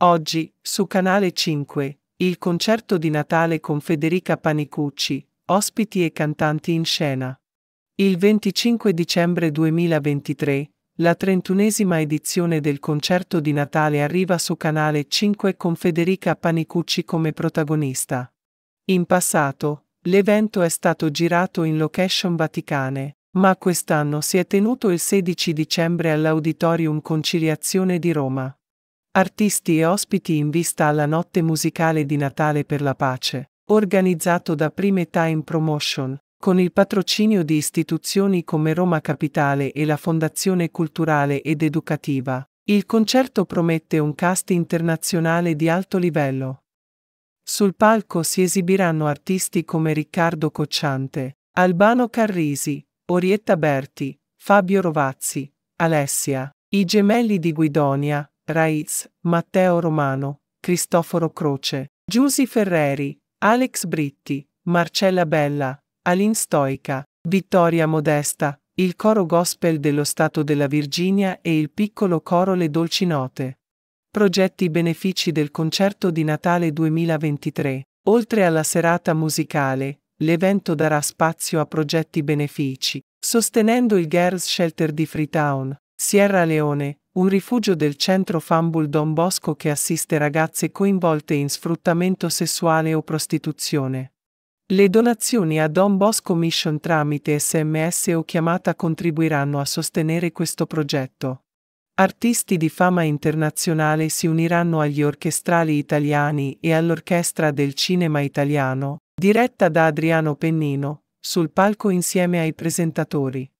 Oggi, su Canale 5, il concerto di Natale con Federica Panicucci, ospiti e cantanti in scena. Il 25 dicembre 2023, la trentunesima edizione del concerto di Natale arriva su Canale 5 con Federica Panicucci come protagonista. In passato, l'evento è stato girato in location vaticane, ma quest'anno si è tenuto il 16 dicembre all'Auditorium Conciliazione di Roma. Artisti e ospiti in vista alla notte musicale di Natale per la pace, organizzato da Prime Time Promotion, con il patrocinio di istituzioni come Roma Capitale e la Fondazione Culturale ed Educativa. Il concerto promette un cast internazionale di alto livello. Sul palco si esibiranno artisti come Riccardo Cocciante, Albano Carrisi, Orietta Berti, Fabio Rovazzi, Alessia, i gemelli di Guidonia, Raiz, Matteo Romano, Cristoforo Croce, Giusy Ferreri, Alex Britti, Marcella Bella, Alin Stoica, Vittoria Modesta, il coro gospel dello Stato della Virginia e il piccolo coro Le Dolci Note. Progetti benefici del concerto di Natale 2023. Oltre alla serata musicale, l'evento darà spazio a progetti benefici, sostenendo il Girls Shelter di Freetown, Sierra Leone, un rifugio del centro Fambul Don Bosco che assiste ragazze coinvolte in sfruttamento sessuale o prostituzione. Le donazioni a Don Bosco Mission tramite sms o chiamata contribuiranno a sostenere questo progetto. Artisti di fama internazionale si uniranno agli orchestrali italiani e all'Orchestra del Cinema Italiano, diretta da Adriano Pennino, sul palco insieme ai presentatori.